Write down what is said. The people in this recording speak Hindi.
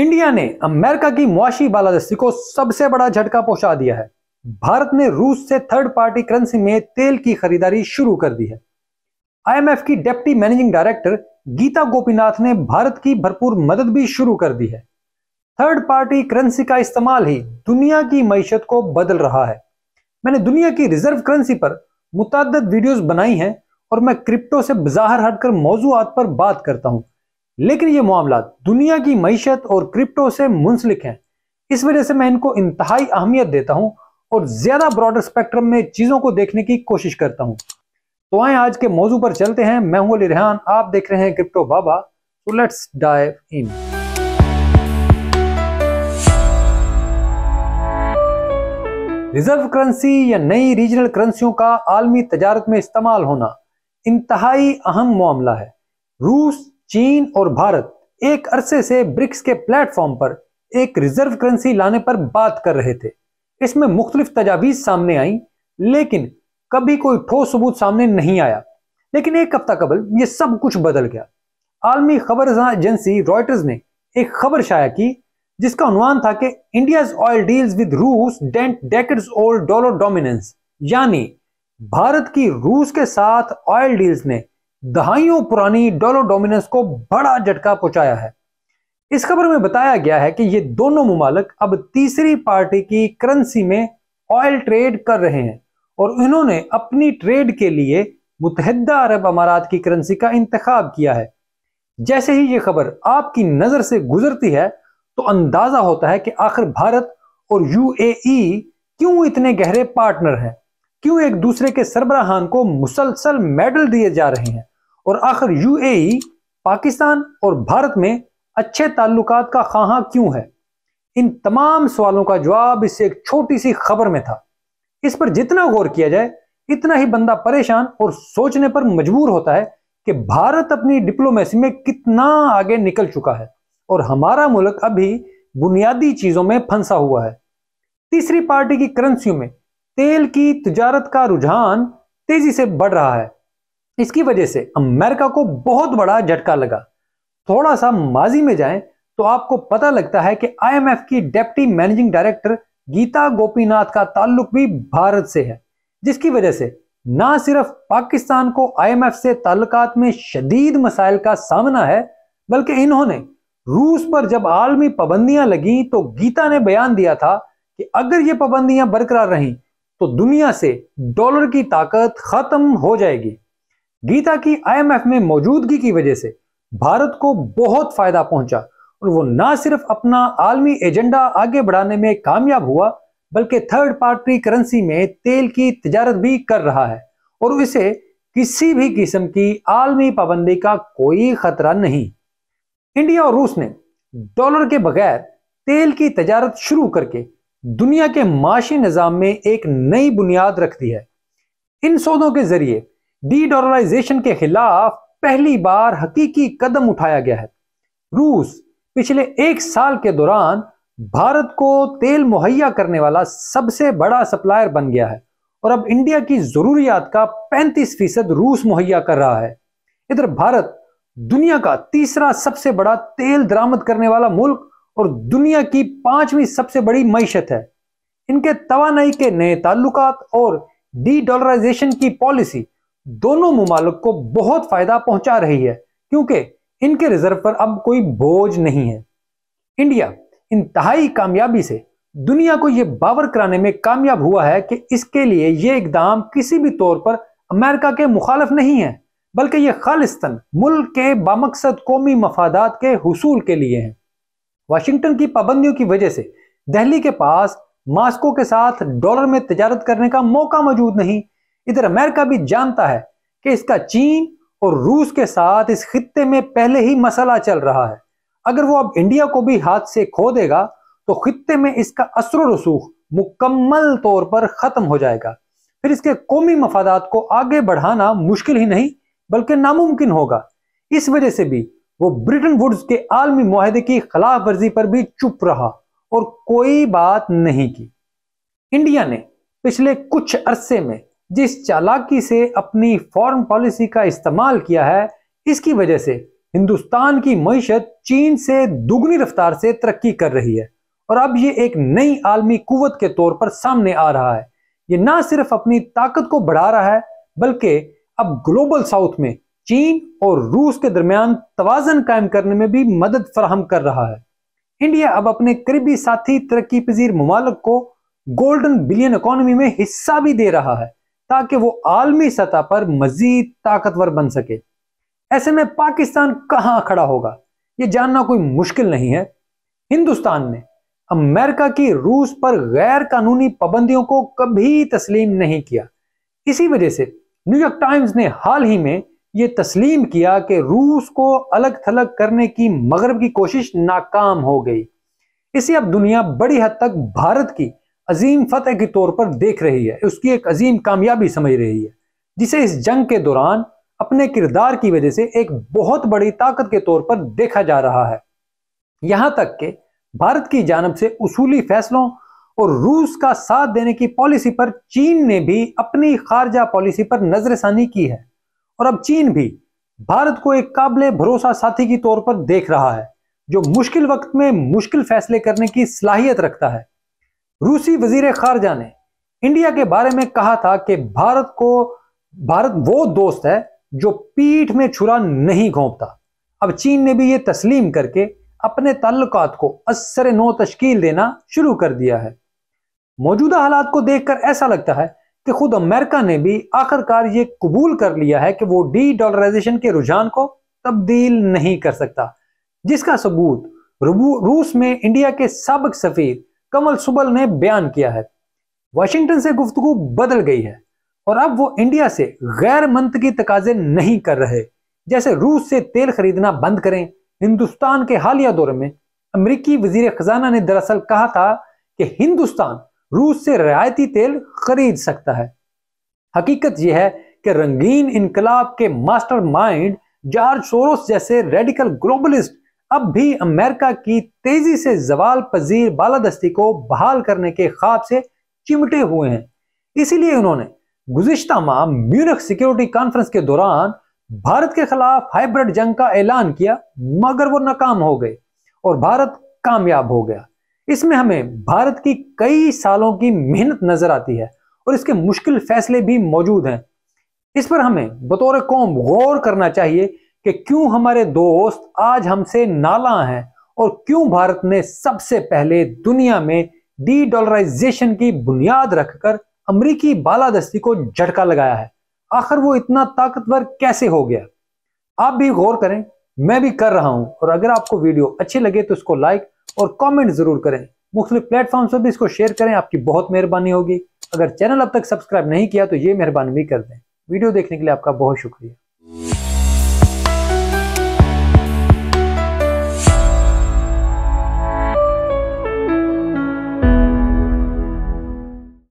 इंडिया ने अमेरिका की मुआशी बालादस्ती को सबसे बड़ा झटका पहुंचा दिया है भारत ने रूस से थर्ड पार्टी करेंसी में तेल की खरीदारी शुरू कर दी है आईएमएफ की deputy managing director Gita Gopinath ने भारत की भरपूर मदद भी शुरू कर दी है थर्ड पार्टी करेंसी का इस्तेमाल ही दुनिया की मीशत को बदल रहा है मैंने दुनिया की रिजर्व करेंसी पर मुतद वीडियोस बनाई हैं और मैं क्रिप्टो से बाहर हटकर मौजूद पर बात करता हूं लेकिन ये मामला दुनिया की मीशत और क्रिप्टो से मुंसलिक हैं इस वजह से मैं इनको इंतहाई अहमियत देता हूं और ज्यादा ब्रॉडर स्पेक्ट्रम में चीजों को देखने की कोशिश करता हूं तो आए आज के मौजू पर चलते हैं मैं हूं अली रेहान आप देख रहे हैं क्रिप्टो बाबा तो let's dive in reserve currency या नई रीजनल करेंसियों का आलमी तजारत में इस्तेमाल होना इंतहाई अहम मामला है रूस चीन और भारत एक अरसे से ब्रिक्स के प्लेटफॉर्म पर एक रिजर्व करेंसी लाने पर बात कर रहे थे इसमें मुख्तलिफ तजावीज सामने आई लेकिन कभी कोई ठोस सबूत सामने नहीं आया लेकिन एक हफ्ता कबल ये सब कुछ बदल गया आलमी खबर एजेंसी रॉयटर्स ने एक खबर शाया की जिसका अनुमान था कि इंडिया ऑयल डील्स विद रूस dent decades old dollar dominance यानी भारत की रूस के साथ ऑयल डील्स ने दहाइयों पुरानी डॉलर डोमिनेंस को बड़ा झटका पहुंचाया है इस खबर में बताया गया है कि ये दोनों ममालक अब तीसरी पार्टी की करेंसी में ऑयल ट्रेड कर रहे हैं और इन्होंने अपनी ट्रेड के लिए मुतहदा अरब अमारात की करेंसी का इंतखब किया है जैसे ही ये खबर आपकी नजर से गुजरती है तो अंदाजा होता है कि आखिर भारत और यूएई क्यों इतने गहरे पार्टनर हैं क्यों एक दूसरे के सरबराहान को मुसलसल मेडल दिए जा रहे हैं और आखिर यूएई e, पाकिस्तान और भारत में अच्छे ताल्लुक का खाहा क्यों है इन तमाम सवालों का जवाब इससे एक छोटी सी खबर में था इस पर जितना गौर किया जाए इतना ही बंदा परेशान और सोचने पर मजबूर होता है कि भारत अपनी डिप्लोमेसी में कितना आगे निकल चुका है और हमारा मुल्क अभी बुनियादी चीजों में फंसा हुआ है तीसरी पार्टी की करेंसियों में तेल की तजारत का रुझान तेजी से बढ़ रहा है इसकी वजह से अमेरिका को बहुत बड़ा झटका लगा थोड़ा सा माजी में जाएं तो आपको पता लगता है कि आईएमएफ की deputy managing director Gita Gopinath का ताल्लुक भी भारत से है जिसकी वजह से ना सिर्फ पाकिस्तान को आईएमएफ से ताल्लुक में शदीद मसाइल का सामना है बल्कि इन्होंने रूस पर जब आलमी पाबंदियां लगी तो गीता ने बयान दिया था कि अगर ये पाबंदियां बरकरार रहीं तो दुनिया से डॉलर की ताकत खत्म हो जाएगी गीता की आईएमएफ में मौजूदगी की वजह से भारत को बहुत फायदा पहुंचा और वो ना सिर्फ अपना आलमी एजेंडा आगे बढ़ाने में कामयाब हुआ बल्कि थर्ड पार्टी करेंसी में तेल की तजारत भी कर रहा है और इसे किसी भी किस्म की आलमी पाबंदी का कोई खतरा नहीं इंडिया और रूस ने डॉलर के बगैर तेल की तजारत शुरू करके दुनिया के माशी निज़ाम में एक नई बुनियाद रख दी है इन सौदों के जरिए डी डॉलराइजेशन के खिलाफ पहली बार हकीकी कदम उठाया गया है रूस पिछले एक साल के दौरान भारत को तेल मुहैया करने वाला सबसे बड़ा सप्लायर बन गया है और अब इंडिया की जरूरियात का 35 फीसद रूस मुहैया कर रहा है इधर भारत दुनिया का तीसरा सबसे बड़ा तेल दरामद करने वाला मुल्क और दुनिया की पांचवी सबसे बड़ी मीशत है इनके तोानाई के नए ताल्लुकात और डी डॉलराइजेशन की पॉलिसी दोनों ममालक को बहुत फायदा पहुंचा रही है क्योंकि इनके रिजर्व पर अब कोई बोझ नहीं है इंडिया इंतहाई कामयाबी से दुनिया को यह बावर कराने में कामयाब हुआ है कि इसके लिए यह इकदाम किसी भी तौर पर अमेरिका के मुखालफ नहीं है बल्कि यह खालिस्तन मुल्क के बामकसद कौमी मफादात के हसूल के लिए है वाशिंगटन की पाबंदियों की वजह से दहली के पास मास्को के साथ डॉलर में तजारत करने का मौका मौजूद नहीं इधर अमेरिका भी जानता है कि इसका चीन और रूस के साथ इस खत्े में पहले ही मसला चल रहा है अगर वो अब इंडिया को भी हाथ से खो देगा तो खत्े में इसका असर रसूख मुकम्मल तौर पर ख़त्म हो जाएगा फिर इसके कौमी मफादात को आगे बढ़ाना मुश्किल ही नहीं बल्कि नामुमकिन होगा इस वजह से भी वो ब्रिटेन वुड्स के आलमी माहे की खिलाफ वर्जी पर भी चुप रहा और कोई बात नहीं की इंडिया ने पिछले कुछ अरसे में जिस चालाकी से अपनी फॉरेन पॉलिसी का इस्तेमाल किया है इसकी वजह से हिंदुस्तान की मीशत चीन से दुगनी रफ्तार से तरक्की कर रही है और अब ये एक नई आलमी कुत के तौर पर सामने आ रहा है ये ना सिर्फ अपनी ताकत को बढ़ा रहा है बल्कि अब ग्लोबल साउथ में चीन और रूस के दरमियान तोज़न कायम करने में भी मदद फराहम कर रहा है इंडिया अब अपने करीबी साथी तरक्की पजीर ममालक को गोल्डन बिलियन इकोनॉमी में हिस्सा भी दे रहा है ताकि वो आलमी सतह पर मजीद ताकतवर बन सके ऐसे में पाकिस्तान कहां खड़ा होगा ये जानना कोई मुश्किल नहीं है हिंदुस्तान ने अमेरिका की रूस पर गैर कानूनी पाबंदियों को कभी तस्लीम नहीं किया इसी वजह से न्यूयॉर्क टाइम्स ने हाल ही में यह तस्लीम किया कि रूस को अलग थलग करने की मगरब की कोशिश नाकाम हो गई इसी अब दुनिया बड़ी हद तक भारत की अजीम फतेह के तौर पर देख रही है उसकी एक अजीम कामयाबी समझ रही है जिसे इस जंग के दौरान अपने किरदार की वजह से एक बहुत बड़ी ताकत के तौर पर देखा जा रहा है यहां तक कि भारत की जानब से उसूली फैसलों और रूस का साथ देने की पॉलिसी पर चीन ने भी अपनी खारजा पॉलिसी पर नजरसानी की है और अब चीन भी भारत को एक काबिल भरोसा साथी के तौर पर देख रहा है जो मुश्किल वक्त में मुश्किल फैसले करने की सलाहियत रखता है रूसी वजीर खारजा ने इंडिया के बारे में कहा था कि भारत को भारत वो दोस्त है जो पीठ में छुरा नहीं घोंपता अब चीन ने भी ये तस्लीम करके अपने ताल्लुकात को असर नो तश्कील देना शुरू कर दिया है मौजूदा हालात को देखकर ऐसा लगता है कि खुद अमेरिका ने भी आखिरकार ये कबूल कर लिया है कि वो डी डॉलराइजेशन के रुझान को तब्दील नहीं कर सकता जिसका सबूत रूस में इंडिया के सबक सफीर कमल सुबल ने बयान किया है वाशिंगटन से गुफ्तगु बदल गई है और अब वो इंडिया से गैर की तकाजे नहीं कर रहे जैसे रूस से तेल खरीदना बंद करें हिंदुस्तान के हालिया दौर में अमरीकी वजीर खजाना ने दरअसल कहा था कि हिंदुस्तान रूस से रियायती तेल खरीद सकता है हकीकत यह है कि रंगीन इनकलाब के मास्टर माइंड जॉर्ज सोरोस जैसे रेडिकल ग्लोबलिस्ट अब भी अमेरिका की तेजी से जवाल पजीर बालादस्ती को बहाल करने के खाब से चिमटे हुए हैं इसीलिए उन्होंने गुजशत माह म्यूनिख सिक्योरिटी कॉन्फ्रेंस के दौरान भारत के खिलाफ हाइब्रिड जंग का ऐलान किया मगर वो नाकाम हो गए और भारत कामयाब हो गया इसमें हमें भारत की कई सालों की मेहनत नजर आती है और इसके मुश्किल फैसले भी मौजूद हैं इस पर हमें बतौर कौम गौर करना चाहिए कि क्यों हमारे दोस्त आज हमसे नाला हैं और क्यों भारत ने सबसे पहले दुनिया में डी डॉलराइजेशन की बुनियाद रखकर अमरीकी बालादस्ती को झटका लगाया है आखिर वो इतना ताकतवर कैसे हो गया आप भी गौर करें मैं भी कर रहा हूं और अगर आपको वीडियो अच्छे लगे तो इसको लाइक और कमेंट जरूर करें मुख्तलिफ प्लेटफॉर्म पर भी इसको शेयर करें आपकी बहुत मेहरबानी होगी अगर चैनल अब तक सब्सक्राइब नहीं किया तो ये मेहरबानी भी कर दें वीडियो देखने के लिए आपका बहुत शुक्रिया